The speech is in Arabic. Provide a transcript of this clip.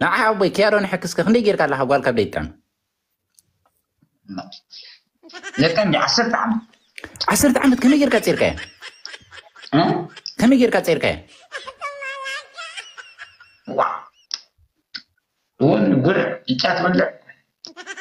Nah, boy, kaya orang hak sekarang ni kira lah awal kabel kan. لكن عشرة عام عشرة عام كم يجر كتير كه؟ كم يجر كتير كه؟ واه ونقول إيش هتقول